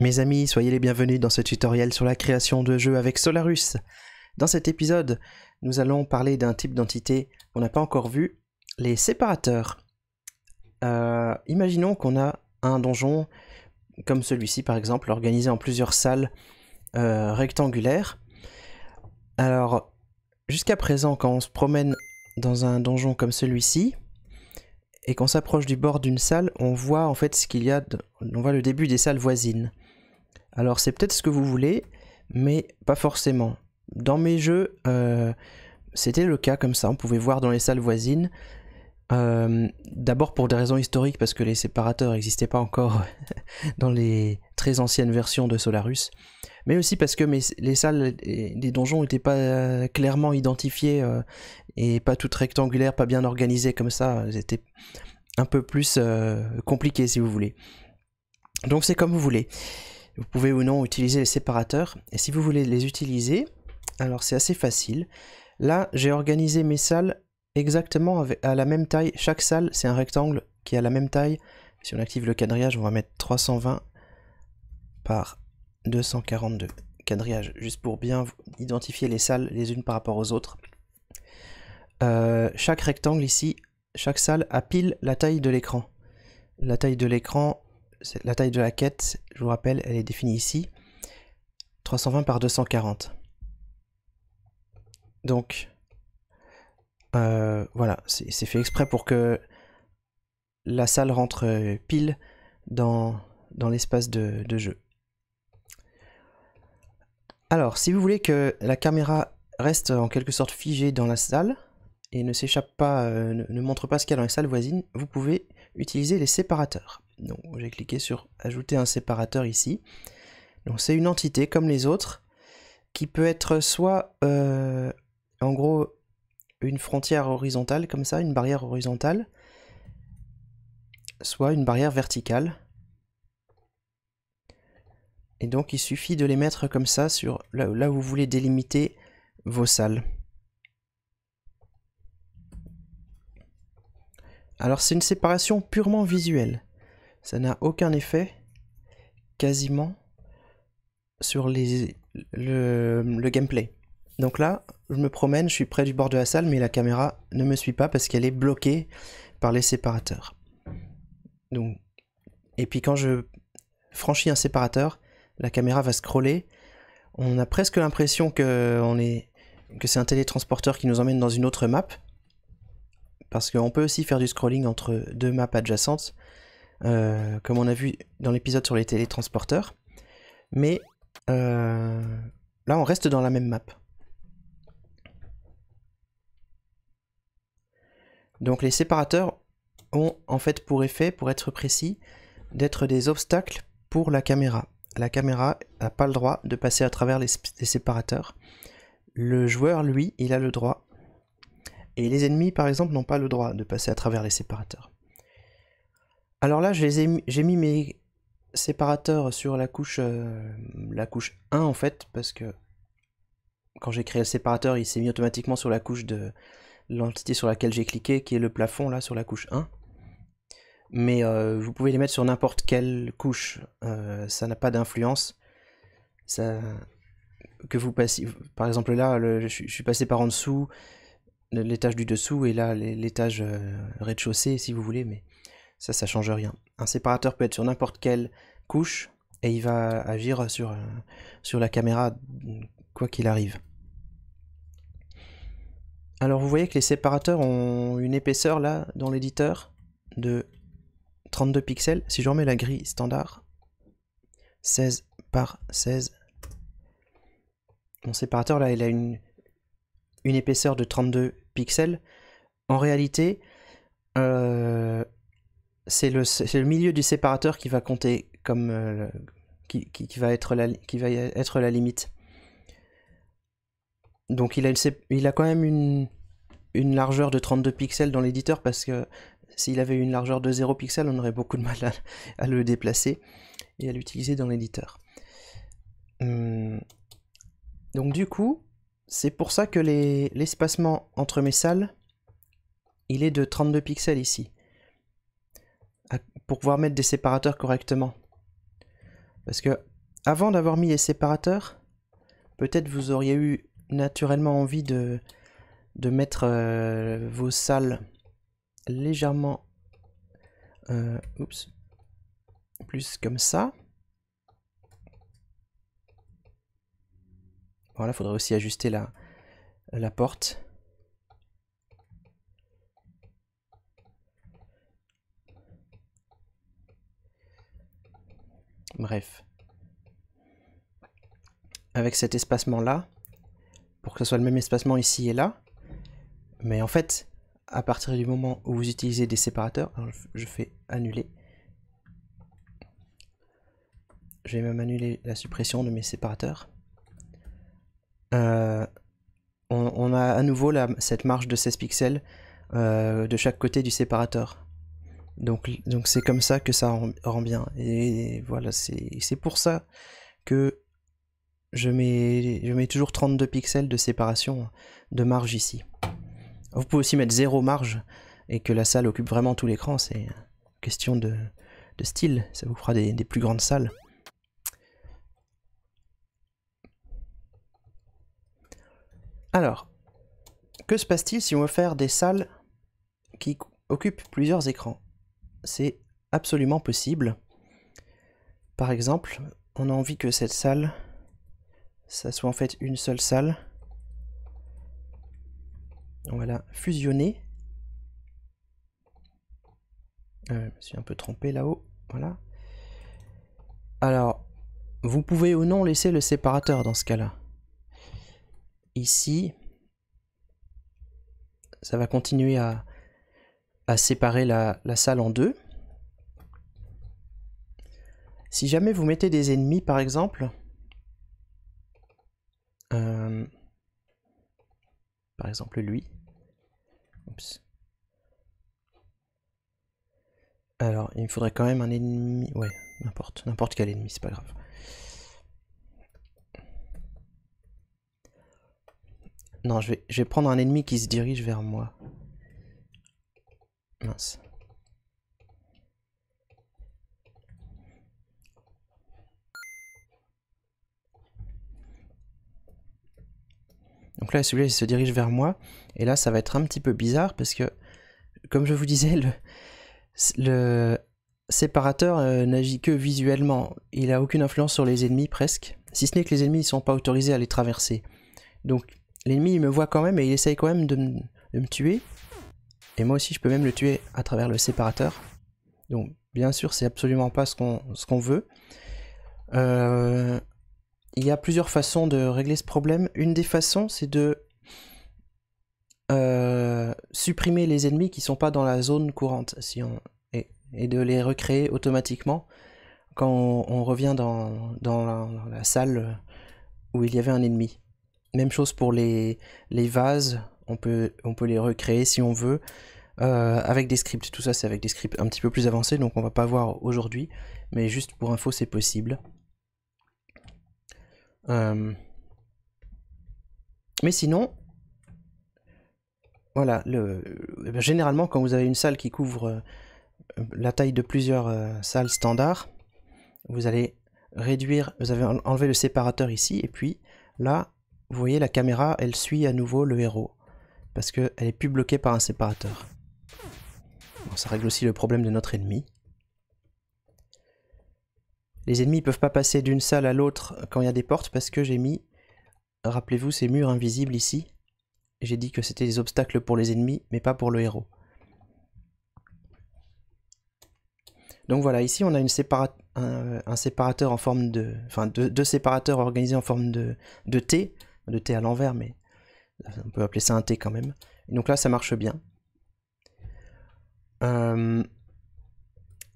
Mes amis, soyez les bienvenus dans ce tutoriel sur la création de jeux avec Solarus. Dans cet épisode, nous allons parler d'un type d'entité qu'on n'a pas encore vu, les séparateurs. Euh, imaginons qu'on a un donjon comme celui-ci par exemple, organisé en plusieurs salles euh, rectangulaires. Alors, jusqu'à présent, quand on se promène dans un donjon comme celui-ci, et qu'on s'approche du bord d'une salle, on voit en fait ce qu'il y a, on voit le début des salles voisines. Alors c'est peut-être ce que vous voulez, mais pas forcément. Dans mes jeux, euh, c'était le cas comme ça, on pouvait voir dans les salles voisines. Euh, d'abord pour des raisons historiques, parce que les séparateurs n'existaient pas encore dans les très anciennes versions de Solarus, mais aussi parce que les salles des donjons n'étaient pas clairement identifiées euh, et pas toutes rectangulaires, pas bien organisées comme ça. Elles étaient un peu plus compliquées si vous voulez. Donc c'est comme vous voulez. Vous pouvez ou non utiliser les séparateurs. Et si vous voulez les utiliser, alors c'est assez facile. Là, j'ai organisé mes salles exactement à la même taille. Chaque salle, c'est un rectangle qui a la même taille. Si on active le quadrillage, on va mettre 320 par 242 quadrillage, juste pour bien identifier les salles les unes par rapport aux autres. Euh, chaque rectangle ici, chaque salle a pile la taille de l'écran. La taille de l'écran, la taille de la quête, je vous rappelle, elle est définie ici. 320 par 240. Donc, euh, voilà, c'est fait exprès pour que la salle rentre euh, pile dans, dans l'espace de, jeu. Alors, si vous voulez que la caméra reste en quelque sorte figée dans la salle et ne s'échappe pas, euh, ne, ne montre pas ce qu'il y a dans les salles voisines, vous pouvez utiliser les séparateurs j'ai cliqué sur ajouter un séparateur ici. c'est une entité comme les autres qui peut être soit euh, en gros une frontière horizontale comme ça, une barrière horizontale, soit une barrière verticale. Et donc il suffit de les mettre comme ça sur là où vous voulez délimiter vos salles. Alors c'est une séparation purement visuelle ça n'a aucun effet quasiment sur le, gameplay. Donc là, je me promène, je suis près du bord de la salle, mais la caméra ne me suit pas parce qu'elle est bloquée par les séparateurs. Donc, et puis quand je franchis un séparateur, la caméra va scroller. On a presque l'impression que c'est un télétransporteur qui nous emmène dans une autre map. Parce qu'on peut aussi faire du scrolling entre deux maps adjacentes. Euh, comme on a vu dans l'épisode sur les télétransporteurs. Mais euh, là, on reste dans la même map. Donc les séparateurs ont en fait pour effet, pour être précis, d'être des obstacles pour la caméra. La caméra n'a pas le droit de passer à travers les, séparateurs. Le joueur, lui, il a le droit. Et les ennemis, par exemple, n'ont pas le droit de passer à travers les séparateurs. Alors là, j'ai mis mes séparateurs sur la couche, euh, la couche 1 en fait, parce que quand j'ai créé le séparateur, il s'est mis automatiquement sur la couche de l'entité sur laquelle j'ai cliqué, qui est le plafond là sur la couche 1. Mais euh, vous pouvez les mettre sur n'importe quelle couche, euh, ça n'a pas d'influence. Que vous passiez, par exemple là, je suis passé par en dessous, l'étage du dessous et là l'étage rez-de-chaussée si vous voulez, mais ça, ça change rien. Un séparateur peut être sur n'importe quelle couche et il va agir sur, euh, sur la caméra quoi qu'il arrive. Alors vous voyez que les séparateurs ont une épaisseur là dans l'éditeur de 32 pixels. Si je remets la grille standard, 16 par 16. Mon séparateur là, il a une, une épaisseur de 32 pixels. En réalité, euh, c'est le, milieu du séparateur qui va compter comme euh, qui, va être la, qui va être la limite. Donc il a, il a quand même une, largeur de 32 pixels dans l'éditeur parce que s'il avait une largeur de 0 pixels, on aurait beaucoup de mal à, le déplacer et à l'utiliser dans l'éditeur. Hum. Donc du coup, c'est pour ça que l'espacement entre mes salles, il est de 32 pixels ici pour pouvoir mettre des séparateurs correctement. Parce que avant d'avoir mis les séparateurs, peut-être vous auriez eu naturellement envie de, mettre euh, vos salles légèrement euh, plus comme ça. Voilà, faudrait aussi ajuster la, la porte. Bref. Avec cet espacement-là, pour que ce soit le même espacement ici et là, mais en fait, à partir du moment où vous utilisez des séparateurs, je fais annuler. Je vais même annuler la suppression de mes séparateurs. Euh, on, a à nouveau cette marge de 16 pixels euh, de chaque côté du séparateur. Donc c'est comme ça que ça rend, bien. Et voilà, c'est pour ça que je mets, je mets toujours 32 pixels de séparation de marge ici. Vous pouvez aussi mettre zéro marge et que la salle occupe vraiment tout l'écran, c'est question de, style, ça vous fera des, des plus grandes salles. Alors, que se passe-t-il si on veut faire des salles qui occupent plusieurs écrans c'est absolument possible. Par exemple, on a envie que cette salle, ça soit en fait une seule salle. On va la fusionner. Euh, je me suis un peu trompé là-haut. Voilà. Alors, vous pouvez ou non laisser le séparateur dans ce cas-là. Ici, ça va continuer à, séparer la, salle en deux. Si jamais vous mettez des ennemis par exemple, euh, par exemple lui, alors il me faudrait quand même un ennemi, ouais, n'importe, n'importe quel ennemi, c'est pas grave. Non, je vais, je vais prendre un ennemi qui se dirige vers moi. Mince. Donc là, celui-là, il se dirige vers moi. Et là, ça va être un petit peu bizarre parce que, comme je vous disais, le, le séparateur euh, n'agit que visuellement. Il n'a aucune influence sur les ennemis presque. Si ce n'est que les ennemis ne sont pas autorisés à les traverser. Donc l'ennemi, il me voit quand même et il essaye quand même de me tuer. Et moi aussi, je peux même le tuer à travers le séparateur. Donc, bien sûr, c'est absolument pas ce qu'on veut. Euh, il y a plusieurs façons de régler ce problème. Une des façons, c'est de euh, supprimer les ennemis qui sont pas dans la zone courante si on, et, de les recréer automatiquement quand on, revient dans, la, salle où il y avait un ennemi. Même chose pour les, les vases on peut, on peut les recréer si on veut. Euh, avec des scripts, tout ça c'est avec des scripts un petit peu plus avancés, donc on va pas voir aujourd'hui, mais juste pour info c'est possible. Euh, mais sinon, voilà, le... Eh ben, généralement quand vous avez une salle qui couvre euh, la taille de plusieurs salles standards, vous allez réduire, vous avez enlevé le séparateur ici, et puis là, vous voyez la caméra, elle suit à nouveau le héros parce qu'elle n'est plus bloquée par un séparateur. ça règle aussi le problème de notre ennemi. Les ennemis ne peuvent pas passer d'une salle à l'autre quand il y a des portes parce que j'ai mis, rappelez-vous, ces murs invisibles ici. J'ai dit que c'était des obstacles pour les ennemis, mais pas pour le héros. Donc voilà, ici on a un, séparateur en forme de... Enfin, deux, séparateurs organisés en forme de, de T. De T à l'envers, mais on peut appeler ça un T quand même. Et donc là, ça marche bien. Euh,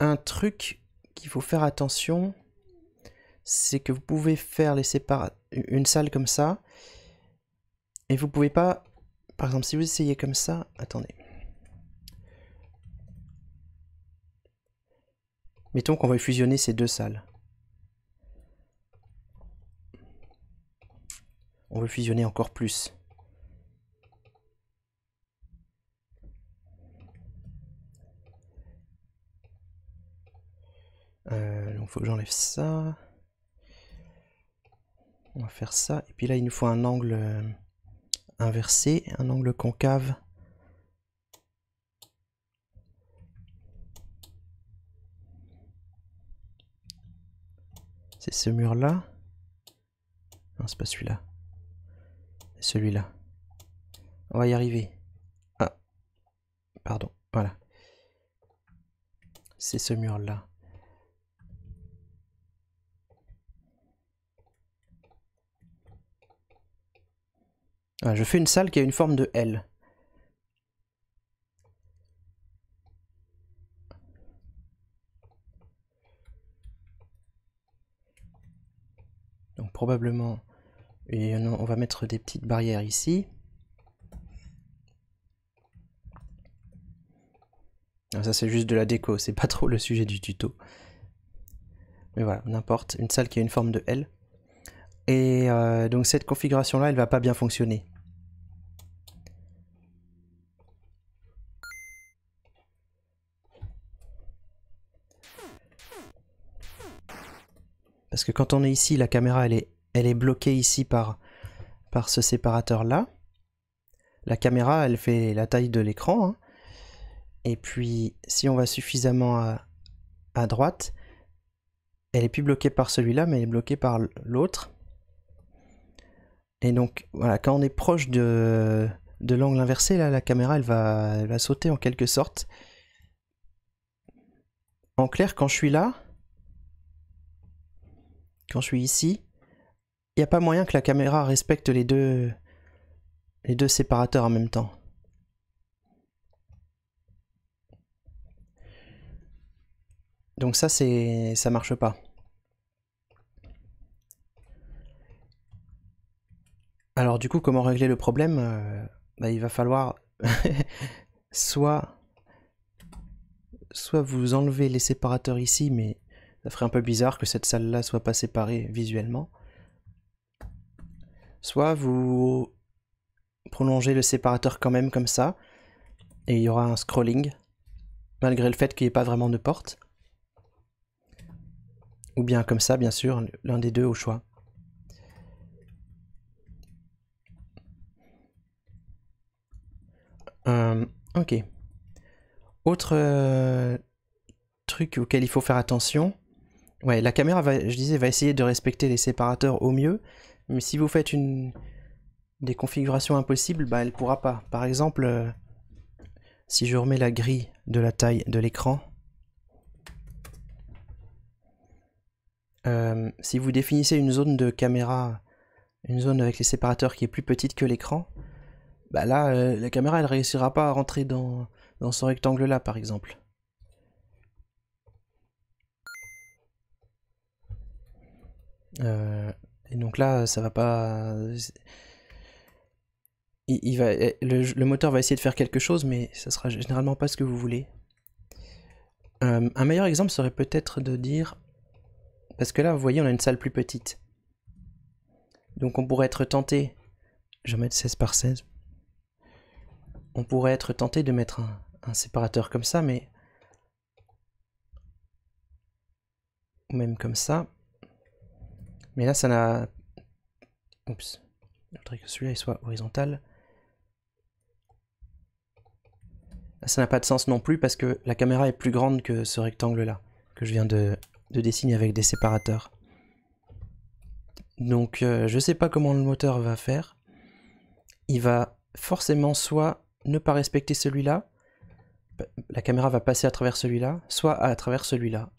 un truc qu'il faut faire attention, c'est que vous pouvez faire les une salle comme ça, et vous pouvez pas, par exemple, si vous essayez comme ça, attendez. Mettons qu'on va fusionner ces deux salles. On veut fusionner encore plus. faut que j'enlève ça. On va faire ça. Et puis là, il nous faut un angle euh, inversé, un angle concave. C'est ce mur-là. Non, c'est pas celui-là. C'est celui-là. On va y arriver. Ah, pardon, voilà. C'est ce mur-là. Ah, je fais une salle qui a une forme de L. Donc probablement, on va mettre des petites barrières ici. Ah, ça c'est juste de la déco, c'est pas trop le sujet du tuto. Mais voilà, n'importe, une salle qui a une forme de L. Et euh, donc cette configuration là, elle va pas bien fonctionner. Parce que quand on est ici, la caméra, elle est, elle est bloquée ici par, ce séparateur-là. La caméra, elle fait la taille de l'écran. Hein. Et puis, si on va suffisamment à, droite, elle est plus bloquée par celui-là, mais elle est bloquée par l'autre. Et donc, voilà, quand on est proche de, l'angle inversé, là, la caméra, elle va sauter en quelque sorte. En clair, quand je suis là, quand je suis ici, il n'y a pas moyen que la caméra respecte les deux, les deux séparateurs en même temps. Donc ça, c'est, ça marche pas. Alors du coup, comment régler le problème euh, bah, Il va falloir soit, soit vous enlevez les séparateurs ici, mais ça ferait un peu bizarre que cette salle-là soit pas séparée visuellement. Soit vous prolongez le séparateur quand même comme ça, et il y aura un scrolling, malgré le fait qu'il n'y ait pas vraiment de porte. Ou bien comme ça, bien sûr, l'un des deux au choix. Euh, ok. Autre euh, truc auquel il faut faire attention, Ouais, la caméra, va, je disais, va essayer de respecter les séparateurs au mieux, mais si vous faites une des configurations impossibles, bah, elle pourra pas. Par exemple, euh, si je remets la grille de la taille de l'écran, euh, si vous définissez une zone de caméra, une zone avec les séparateurs qui est plus petite que l'écran, bah là, euh, la caméra, elle réussira pas à rentrer dans, dans ce rectangle-là, par exemple. Euh, et donc là, ça va pas. Il, va, le, moteur va essayer de faire quelque chose, mais ça sera généralement pas ce que vous voulez. Euh, un meilleur exemple serait peut-être de dire, parce que là, vous voyez, on a une salle plus petite. Donc on pourrait être tenté, je vais mettre 16 par 16, on pourrait être tenté de mettre un, un séparateur comme ça, mais... Ou même comme ça. Mais là, ça n'a... que celui-là soit horizontal. ça n'a pas de sens non plus parce que la caméra est plus grande que ce rectangle-là que je viens de, dessiner avec des séparateurs. Donc euh, je ne sais pas comment le moteur va faire. Il va forcément soit ne pas respecter celui-là, la caméra va passer à travers celui-là, soit à travers celui-là.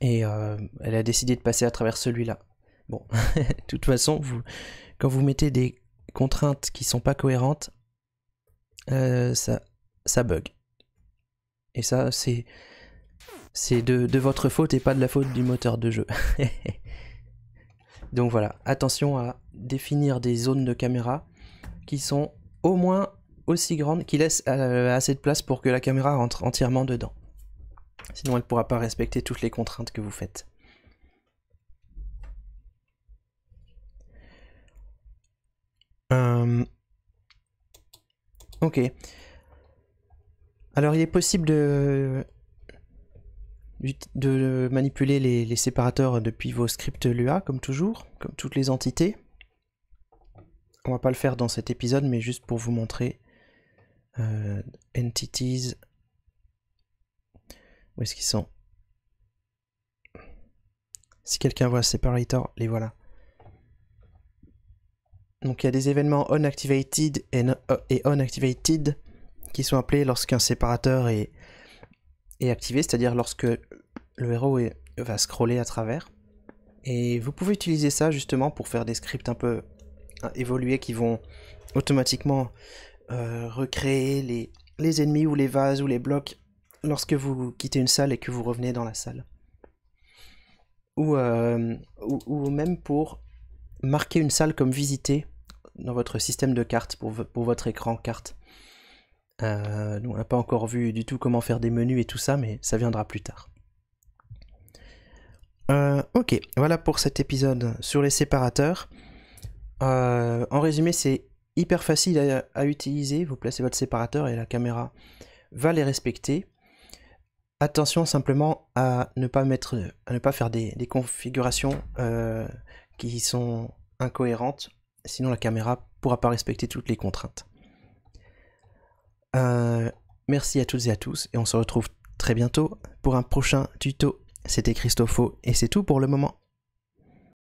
Et euh, elle a décidé de passer à travers celui-là. Bon, de toute façon, quand vous mettez des contraintes qui sont pas cohérentes, euh, ça, ça bug. Et ça, c'est c'est de, de, votre faute et pas de la faute du moteur de jeu. Donc voilà, attention à définir des zones de caméra qui sont au moins aussi grandes, qui laissent euh, assez de place pour que la caméra rentre entièrement dedans. Sinon, elle ne pourra pas respecter toutes les contraintes que vous faites. Euh, ok. Alors, il est possible de, de manipuler les, séparateurs depuis vos scripts Lua, comme toujours, comme toutes les entités. On va pas le faire dans cet épisode, mais juste pour vous montrer euh, entities où est-ce qu'ils sont Si quelqu'un voit Separator, les voilà. Donc il y a des événements on euh, et, unactivated qui sont appelés lorsqu'un séparateur est, activé, c'est-à-dire lorsque le héros va scroller à travers. Et vous pouvez utiliser ça justement pour faire des scripts un peu euh, évolués qui vont automatiquement euh, recréer les ennemis ou les vases ou les blocs lorsque vous quittez une salle et que vous revenez dans la salle. Euh, ou, ou, même pour marquer une salle comme visitée dans votre système de cartes, pour, votre écran carte. Euh, on n'a pas encore vu du tout comment faire des menus et tout ça, mais ça viendra plus tard. Euh, ok, voilà pour cet épisode sur les séparateurs. Euh, en résumé, c'est hyper facile à, utiliser. Vous placez votre séparateur et la caméra va les respecter. Attention simplement à ne pas mettre, à ne pas faire des, configurations euh, qui sont incohérentes, sinon la caméra pourra pas respecter toutes les contraintes. Euh, merci à toutes et à tous et on se retrouve très bientôt pour un prochain tuto. C'était Christopho et c'est tout pour le moment.